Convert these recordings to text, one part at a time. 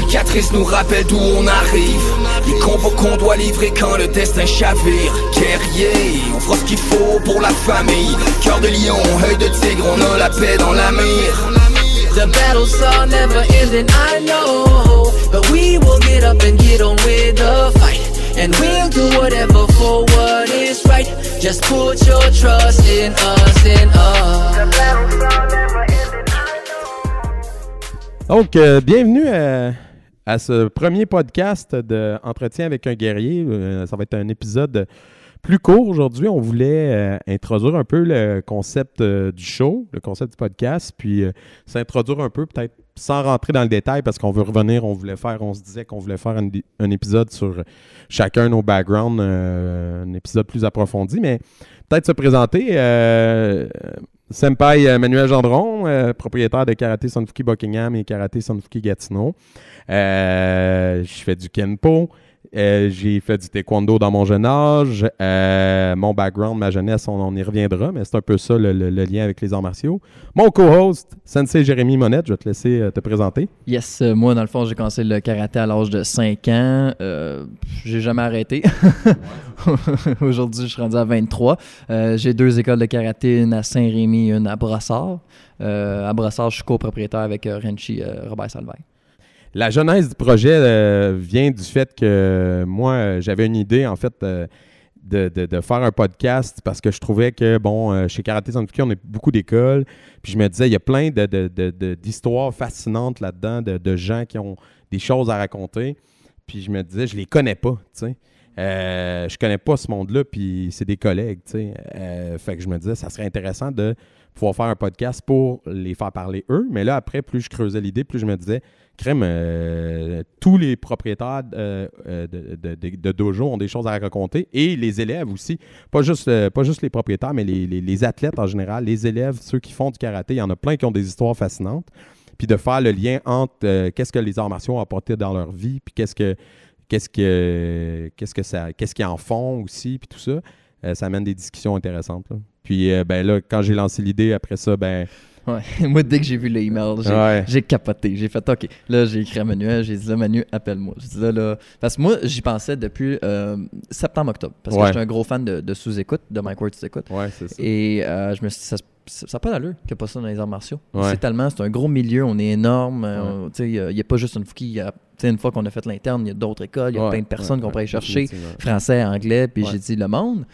cicatrices nous rappelle d'où on arrive Les combos qu'on doit livrer quand le destin chavire Guerrier, on fera ce qu'il faut pour la famille Cœur de lion, œil de tigre, on a la paix dans la mire The battles are never ending, I know But we will get up and get on with the fight And we'll do whatever for what is right Just put your trust in us, in us The battles are never ending, I know Donc, euh, bienvenue à à ce premier podcast d'entretien avec un guerrier. Euh, ça va être un épisode plus court aujourd'hui. On voulait euh, introduire un peu le concept euh, du show, le concept du podcast, puis s'introduire un peu, peut-être sans rentrer dans le détail, parce qu'on veut revenir, on voulait faire, on se disait qu'on voulait faire un, un, épisode sur chacun nos backgrounds, un épisode plus approfondi, mais peut-être se présenter. Senpai euh, Manuel Gendron, euh, propriétaire de Karaté Sanfuki Buckingham et Karaté Sanfuki Gatineau. Euh, je fais du Kenpo. Euh, j'ai fait du taekwondo dans mon jeune âge. Euh, mon background, ma jeunesse, on, y reviendra, mais c'est un peu ça le, lien avec les arts martiaux. Mon co-host, Sensei Jérémy Monette, je vais te laisser euh, te présenter. Yes, moi, dans le fond, j'ai commencé le karaté à l'âge de 5 ans. j'ai jamais arrêté. Aujourd'hui, je suis rendu à 23. j'ai deux écoles de karaté, une à Saint-Rémy, une à Brassard. à Brassard, je suis copropriétaire avec Renchi Robert Salvay. La genèse du projet euh, vient du fait que moi, j'avais une idée, en fait, euh, de, faire un podcast parce que je trouvais que, bon, euh, chez Karaté on a beaucoup d'écoles. Puis je me disais, il y a plein d'histoires de, fascinantes là-dedans, de, gens qui ont des choses à raconter. Puis je me disais, je les connais pas, tu sais. je connais pas ce monde-là, puis c'est des collègues, tu sais. fait que je me disais, ça serait intéressant de pouvoir faire un podcast pour les faire parler eux. Mais là, après, plus je creusais l'idée, plus je me disais, crème, euh, tous les propriétaires euh, euh, de, de, dojo ont des choses à raconter et les élèves aussi. Pas juste, pas juste les propriétaires, mais les, athlètes en général, les élèves, ceux qui font du karaté, il y en a plein qui ont des histoires fascinantes. Puis de faire le lien entre qu'est-ce que les arts martiaux ont apporté dans leur vie, puis qu'est-ce que qu'est-ce que quest que ça qu'est-ce qu'ils en font aussi, puis tout ça. Euh, ça amène des discussions intéressantes. Puis euh, ben là, quand j'ai lancé l'idée, après ça, ben. Ouais. Moi, dès que j'ai vu l'email, j'ai capoté. J'ai fait OK. Là, j'ai écrit à Manuel. J'ai dit là, Manu, appelle-moi. Parce que moi, j'y pensais depuis euh, septembre-octobre. Parce que que j'étais un gros fan de, sous-écoute, de Mike Ward sous-écoute. Et je me suis dit, ça n'a pas d'allure qu'il n'y a pas ça dans les arts martiaux. C'est tellement, c'est un gros milieu, on est énorme. Il n'y a, pas juste une fouquille. une fois qu'on a fait l'interne, il y a d'autres écoles, il y a plein de personnes qu'on pourrait aller chercher, français, anglais. Puis j'ai dit, le monde,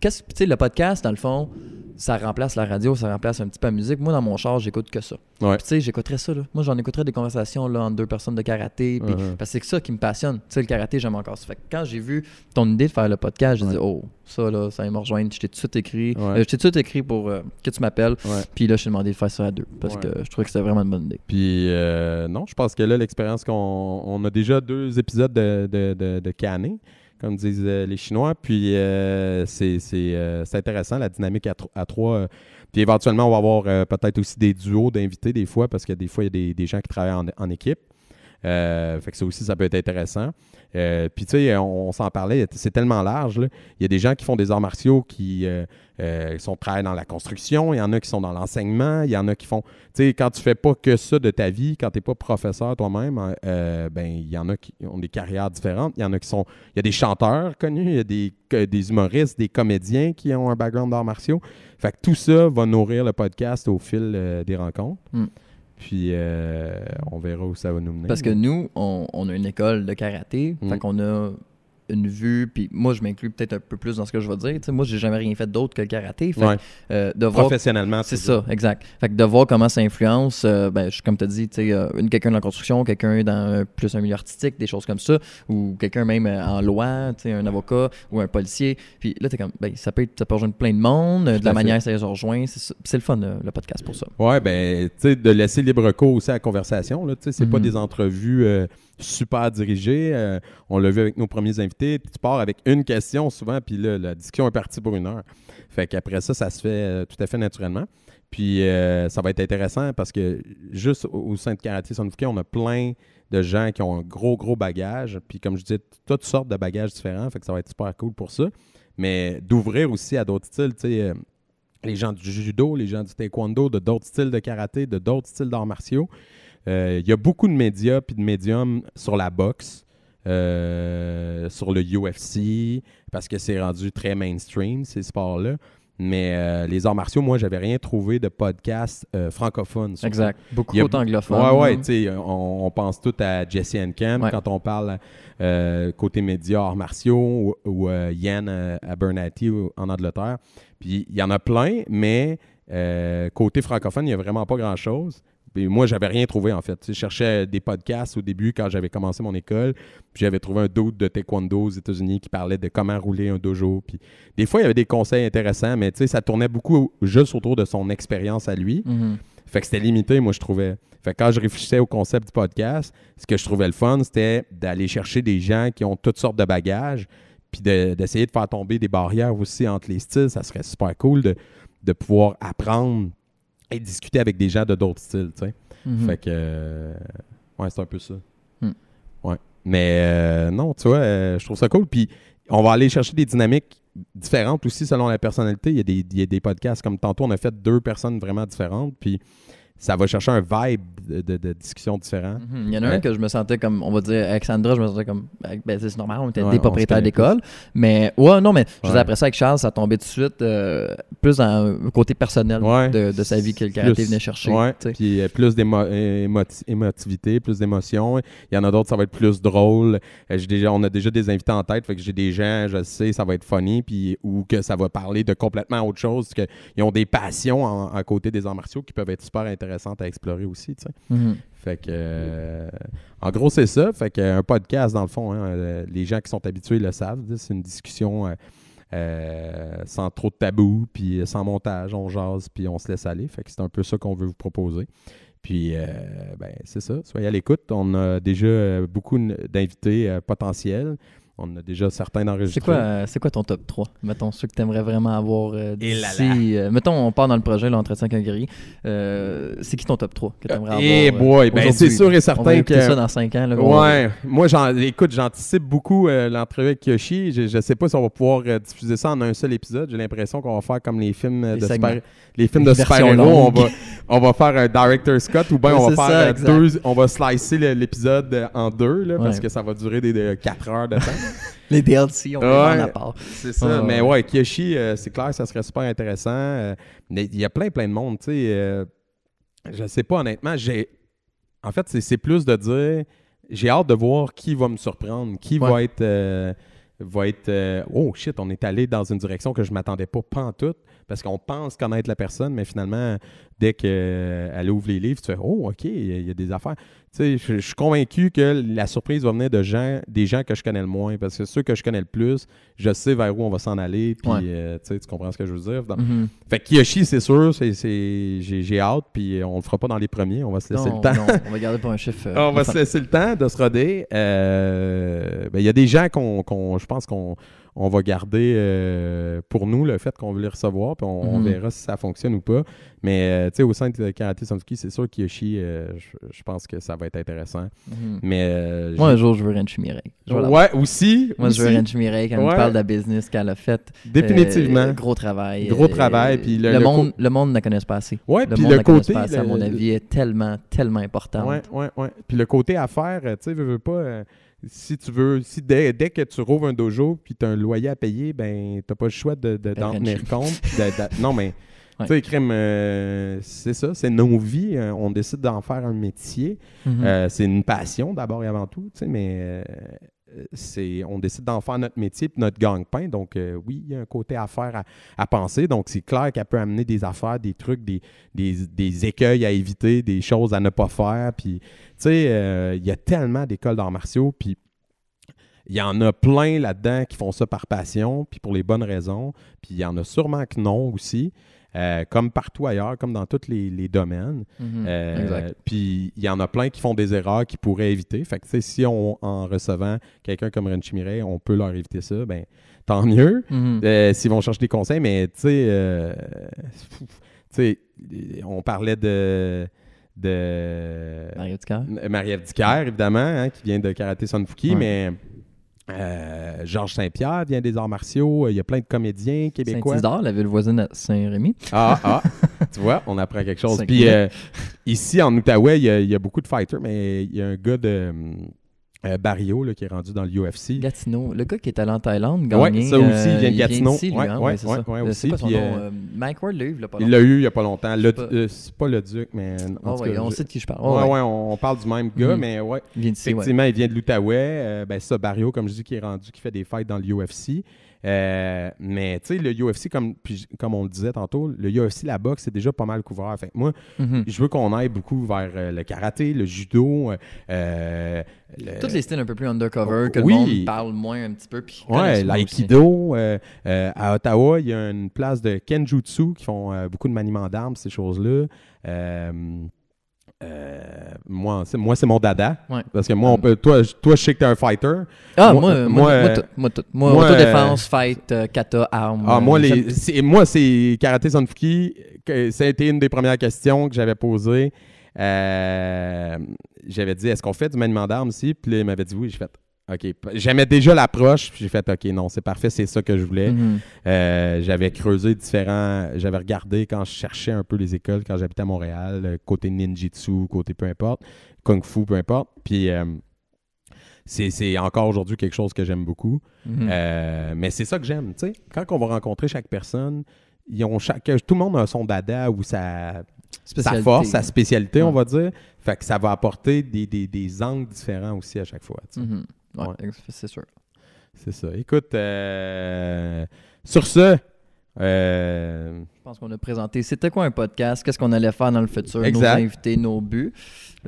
qu'est-ce tu sais le podcast dans le fond ça remplace la radio, ça remplace un petit peu la musique. Moi, dans mon char, j'écoute que ça. tu sais, j'écouterais ça. Là. Moi, j'en écouterais des conversations là, entre deux personnes de karaté. Parce que c'est ça qui me passionne. Tu sais, le karaté, j'aime encore ça. quand j'ai vu ton idée de faire le podcast, j'ai dit, oh, ça, là, ça va me rejoindre. Je tout écrit. Euh, tout écrit pour euh, que tu m'appelles. Puis là, je t'ai demandé de faire ça à deux. Parce que je trouvais que c'était vraiment une bonne idée. Puis euh, non, je pense que là, l'expérience qu'on on a déjà deux épisodes de, de, de comme disent euh, les Chinois. Puis euh, euh, c'est intéressant, la dynamique à, trois. puis éventuellement, on va avoir peut-être aussi des duos d'invités des fois, parce que des fois, il y a des, gens qui travaillent en équipe. Euh, fait que ça aussi, ça peut être intéressant. Euh, puis tu sais, on, s'en parlait, c'est tellement large. Il y a des gens qui font des arts martiaux qui euh, sont travaillent dans la construction, il y en a qui sont dans l'enseignement, il y en a qui font. Tu sais, quand tu fais pas que ça de ta vie, quand tu n'es pas professeur toi-même, hein, ben il y en a qui ont des carrières différentes. Il y en a qui sont. Il y a des chanteurs connus, il y a des, humoristes, des comédiens qui ont un background d'arts martiaux. Fait que tout ça va nourrir le podcast au fil des rencontres. Mm. Puis euh, on verra où ça va nous mener. Parce que nous, on, a une école de karaté. Mm. Fait qu'on a une vue, puis moi, je m'inclus peut-être un peu plus dans ce que je vais dire. Moi, moi, j'ai jamais rien fait d'autre que le karaté. Euh, de Professionnellement. C'est ça, exact. Fait de voir comment ça influence, euh, ben, comme tu as dit, euh, quelqu'un dans la construction, quelqu'un dans plus un milieu artistique, des choses comme ça, ou quelqu'un même en loi, un avocat ou un policier. Puis là, tu comme, ben, ça peut, ça rejoindre plein de monde, de la manière ça les rejoint. C'est le fun, le podcast, pour ça. Ouais, ben, tu sais, de laisser libre cours aussi à la conversation. Tu sais, c'est pas mm-hmm. des entrevues super dirigé. Euh, on l'a vu avec nos premiers invités. tu pars avec une question souvent, puis là, la discussion est partie pour une heure. Fait qu'après ça, ça se fait euh, tout à fait naturellement. Puis euh, ça va être intéressant parce que juste au, sein de Karaté on a plein de gens qui ont un gros, gros bagage. Puis comme je disais, toutes sortes de bagages différents. Fait que ça va être super cool pour ça. Mais d'ouvrir aussi à d'autres styles, tu sais les gens du judo, les gens du taekwondo, de d'autres styles de karaté, de d'autres styles d'arts martiaux. Euh, il y a beaucoup de médias puis de médiums sur la boxe. Euh, sur le UFC parce que c'est rendu très mainstream ces sports-là. Mais euh, les arts martiaux, moi, j'avais rien trouvé de podcast francophone. Exact. Beaucoup anglophones. Ouais, ouais. Hein. Tu sais, on, pense tout à Jesse and quand on parle côté médias arts martiaux ou, ou Yann Abernathy en Angleterre. Puis il y en a plein, mais côté francophone, il n'y a vraiment pas grand-chose. Puis moi, j'avais rien trouvé, en fait. Je cherchais des podcasts au début quand j'avais commencé mon école. Puis j'avais trouvé un doute de taekwondo aux États-Unis qui parlait de comment rouler un dojo. Puis des fois, il y avait des conseils intéressants, mais ça tournait beaucoup juste autour de son expérience à lui. Mm-hmm. Fait que c'était limité, moi, je trouvais. Fait quand je réfléchissais au concept du podcast, ce que je trouvais le fun, c'était d'aller chercher des gens qui ont toutes sortes de bagages, puis d'essayer de, faire tomber des barrières aussi entre les styles. Ça serait super cool de, de pouvoir apprendre et discuter avec des gens de d'autres styles, tu sais. Mhm. Fait que, euh, ouais, c'est un peu ça. Hmm. Ouais. Mais euh, non, tu vois, euh, je trouve ça cool. Puis on va aller chercher des dynamiques différentes aussi selon la personnalité. Il y, a des, il y a des podcasts, comme tantôt, on a fait deux personnes vraiment différentes. Puis ça va chercher un vibe de, de, discussion différent. Mhm. Il y en a un que je me sentais comme, on va dire, avec Sandra, je me sentais comme, ben, ben c'est normal, on était des propriétaires d'école. Mais, ouais, non, mais je disais, après ça, avec Charles, ça tombait tout de suite euh, plus dans le côté personnel de, de, sa vie que le karaté venait chercher. Puis euh, plus d'émotivité, plus d'émotion. Il y en a d'autres, ça va être plus drôle. Euh, déjà, on a déjà des invités en tête, fait que j'ai des gens, je sais, ça va être funny, puis, ou que ça va parler de complètement autre chose, qu'ils ont des passions en, à côté des arts martiaux qui peuvent être super intéressants intéressante à explorer aussi, mhm. Fait que, euh, en gros, c'est ça. Fait que un podcast, dans le fond, hein, euh, les gens qui sont habitués le savent. C'est une discussion euh, sans trop de tabou, puis sans montage, on jase, puis on se laisse aller. Fait que c'est un peu ça qu'on veut vous proposer. Puis, ben, c'est ça. Soyez à l'écoute. On a déjà beaucoup d'invités potentiels. On a déjà certains d'enregistrés. Euh, c'est quoi, ton top 3? Mettons, ceux que tu aimerais vraiment avoir euh, euh, mettons, on part dans le projet, l'entretien avec un euh, c'est qui ton top 3 que tu eh avoir? Eh boy! Ben, c'est sûr et certain on va que... ça dans 5 ans. ouais. Moi, écoute, j'anticipe beaucoup l'entrevue avec Kyoshi. Je, ne sais pas si on va pouvoir diffuser ça en un seul épisode. J'ai l'impression qu'on va faire comme les films de super, les films de On va, faire un director's cut ou bien on va faire deux... On va slicer l'épisode en deux parce que ça va durer des 4 heures de temps. les DLC, on ouais, en C'est ça. mais ouais, Kyoshi, euh, c'est clair, ça serait super intéressant. Euh, mais il y a plein, plein de monde. Tu sais, euh, je sais pas, honnêtement. j'ai En fait, c'est plus de dire j'ai hâte de voir qui va me surprendre, qui va être. va être oh shit, on est allé dans une direction que je m'attendais pas, pas en tout, parce qu'on pense connaître la personne, mais finalement, dès qu'elle ouvre les livres, tu fais oh ok, il y, a des affaires je, suis convaincu que la surprise va venir de gens, des gens que je connais le moins, parce que ceux que je connais le plus, je sais vers où on va s'en aller, puis euh, tu comprends ce que je veux dire. Mm-hmm. Fait Kiyoshi, c'est sûr, j'ai hâte, puis on le fera pas dans les premiers, on va se laisser le temps. on va garder pour un chiffre. Euh, on va se laisser le temps de se roder. Euh, ben, il y a des gens qu'on, je pense qu'on va garder pour nous le fait qu'on veut les recevoir, puis on, mm-hmm. verra si ça fonctionne ou pas. Mais au sein de Karate Sonsuki, c'est sûr Kiyoshi je pense que ça va être intéressant. Mhm. Mais euh, Moi, un jour, je veux Renchi Mireille. Ouais, aussi. Moi, je veux Renchi quand Elle parle de la business qu'elle a fait Définitivement. Euh, gros travail. Gros euh, travail. puis le, monde, le monde ne la connaît pas assez. Ouais, le puis monde le côté. Pas assez, à mon avis, est tellement, tellement important. Ouais, ouais, ouais. Puis le côté affaires, tu sais, veux, veux pas. si tu veux, si dès, que tu rouvres un dojo puis tu as un loyer à payer, ben t'as pas le choix de, ben, d'en tenir compte. non, mais tu sais, crime, euh, c'est ça, c'est nos vies. Euh, on décide d'en faire un métier. Mhm. Euh, c'est une passion d'abord et avant tout, tu sais, mais c'est on décide d'en faire notre métier et notre gang-pain. Donc, oui, il y a un côté affaire à, à penser. Donc, c'est clair qu'elle peut amener des affaires, des trucs, des, des, écueils à éviter, des choses à ne pas faire. Puis, tu sais, il y a tellement d'écoles d'arts martiaux. Puis, il y en a plein là-dedans qui font ça par passion, puis pour les bonnes raisons, puis il y en a sûrement que non aussi. Euh, comme partout ailleurs, comme dans tous les, domaines. Mhm. Euh, puis il y en a plein qui font des erreurs qu'ils pourraient éviter. Fait que si en recevant quelqu'un comme Renchimire Mireille, on peut leur éviter ça, ben tant mieux. Mhm. Euh, s'ils vont chercher des conseils, mais tu sais, on parlait de de Marie-Ève évidemment, hein, qui vient de Karaté Sonfuki, mais euh, Georges Saint-Pierre vient des arts martiaux. Euh, il y a plein de comédiens québécois. Saint-Isidore, la ville voisine à Saint-Rémy. Ah, ah. tu vois, on apprend quelque chose. Puis euh, ici, en Outaouais, il y, il y, a, beaucoup de fighters, mais il y a un gars de, hum, euh, Barrio, là, qui est rendu dans l'UFC. Gatineau, le gars qui est allé en Thaïlande, gagné. Oui, ça aussi, il vient de euh, Gatineau. Oui, oui, oui, aussi. Puis, euh, Mike Ward l'a eu il n'y a pas longtemps. Il l'a eu il n'y a pas longtemps. Le, c'est pas le Duc, mais. oh, on sait de qui je parle. oui, ouais. ouais, on parle du même gars, mhm. mais ouais. Effectivement, il vient de l'Outaouais. ben, ça, Barrio, comme je dis, qui est rendu, qui fait des fights dans l'UFC. Euh, mais tu sais, le UFC, comme, comme on le disait tantôt, le UFC, la boxe, c'est déjà pas mal couvert. Fait moi, mhm. je veux qu'on aille beaucoup vers euh, le karaté, le judo. Euh, Toutes les styles un peu plus undercover, que le monde parle moins un petit peu. Puis ouais, l'aïkido. à Ottawa, il y a une place de kenjutsu qui font beaucoup de maniements d'armes, ces choses-là. Euh, moi, c'est, moi, c'est mon dada. Parce que moi, on peut, toi, toi, je sais que t'es un fighter. Ah, moi, moi, moi, autodéfense, fight, euh, kata, arme. Ah, moi, euh, c'est, moi, c'est karaté sanfuki. Ça a été une des premières questions que j'avais posées. j'avais dit, est-ce qu'on fait du maniement d'armes ici? Puis il m'avait dit oui. J'ai fait, OK. J'aimais déjà l'approche, puis j'ai fait OK, non, c'est parfait, c'est ça que je voulais. Mhm. Euh, j'avais creusé différents. J'avais regardé quand je cherchais un peu les écoles quand j'habitais à Montréal, euh, côté ninjitsu, côté peu importe, kung fu, peu importe. Puis euh, c'est encore aujourd'hui quelque chose que j'aime beaucoup. Mhm. mais c'est ça que j'aime, tu sais. Quand on va rencontrer chaque personne, ils ont chaque, tout le monde a son dada ou sa, force, sa spécialité, on va dire. Fait que ça va apporter des, angles différents aussi à chaque fois. Tu mhm c'est sûr. C'est ça. Écoute, euh, sur ce, euh, Je pense qu'on a présenté c'était quoi un podcast, qu'est-ce qu'on allait faire dans le futur, nos invités, nos buts.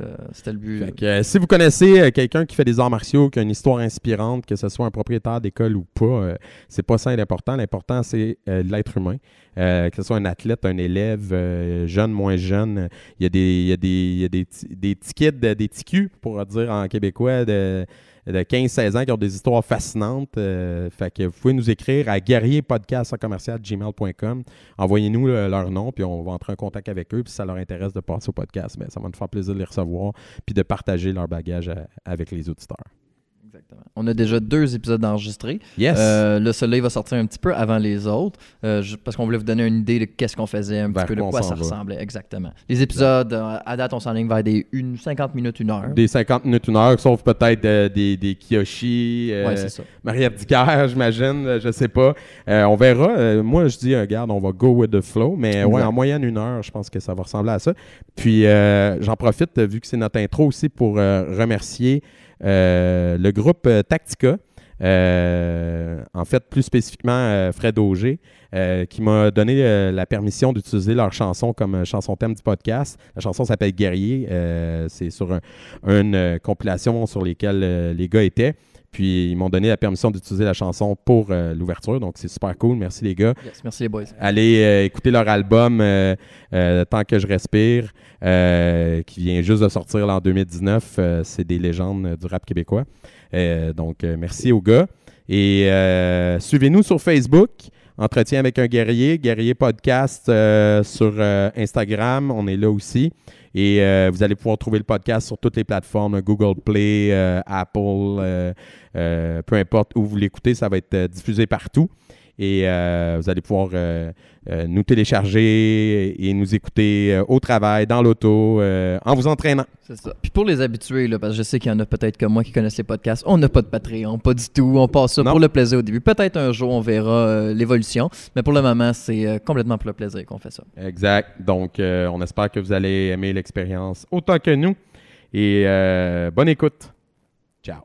Euh, c'était le but. si vous connaissez quelqu'un qui fait des arts martiaux, qui a une histoire inspirante, que ce soit un propriétaire d'école ou pas, c'est pas ça l'important. L'important, c'est l'être humain. que ce soit un athlète, un élève, jeune, moins jeune. Il y a des, des, des tickets, des TQ pour dire en québécois, de de 15-16 ans qui ont des histoires fascinantes. Euh, fait que vous pouvez nous écrire à gmail.com. Envoyez-nous leur nom, puis on va entrer en contact avec eux. Puis ça leur intéresse de passer au podcast, Mais ben, ça va nous faire plaisir de les recevoir, puis de partager leur bagage euh, avec les auditeurs. On a déjà deux épisodes enregistrés. Yes. Euh, le Soleil va sortir un petit peu avant les autres, euh, parce qu'on voulait vous donner une idée de qu'est-ce qu'on faisait, un petit peu de quoi ça ressemblait exactement. Les épisodes, euh, à date, on s'en ligne, vers des une, 50 minutes, une heure. Des 50 minutes, une heure, sauf peut-être des, des Kiyoshi, ouais, c'est ça. Marie j'imagine, je sais pas. on verra. moi, je dis, regarde, on va go with the flow, mais ouais, en moyenne, une heure, je pense que ça va ressembler à ça. Puis, j'en profite, vu que c'est notre intro aussi, pour remercier euh, le groupe euh, Tactica, euh, en fait, plus spécifiquement Fred Auger, qui m'a donné la permission d'utiliser leur chanson comme chanson thème du podcast. La chanson s'appelle Guerrier. c'est sur une compilation sur lesquelles les gars étaient. Puis ils m'ont donné la permission d'utiliser la chanson pour euh, l'ouverture. Donc c'est super cool. Merci les gars. merci les boys. Allez euh, écouter leur album euh, Tant que je respire, qui vient juste de sortir en 2019. c'est des légendes du rap québécois. donc merci aux gars. Et suivez-nous sur Facebook. Entretien avec un guerrier, guerrier podcast euh, sur euh, Instagram, on est là aussi. Et euh, vous allez pouvoir trouver le podcast sur toutes les plateformes, Google Play, Apple, peu importe où vous l'écoutez, ça va être diffusé partout et euh, vous allez pouvoir euh, euh, nous télécharger et nous écouter au travail, dans l'auto, en vous entraînant. C'est ça. Puis pour les habitués, parce que je sais qu'il y en a peut-être comme moi qui connaissent les podcasts, on n'a pas de Patreon, pas du tout. On passe ça pour le plaisir au début. Peut-être un jour, on verra l'évolution, mais pour le moment, c'est complètement pour le plaisir qu'on fait ça. Exact. Donc, on espère que vous allez aimer l'expérience autant que nous et bonne écoute. Ciao.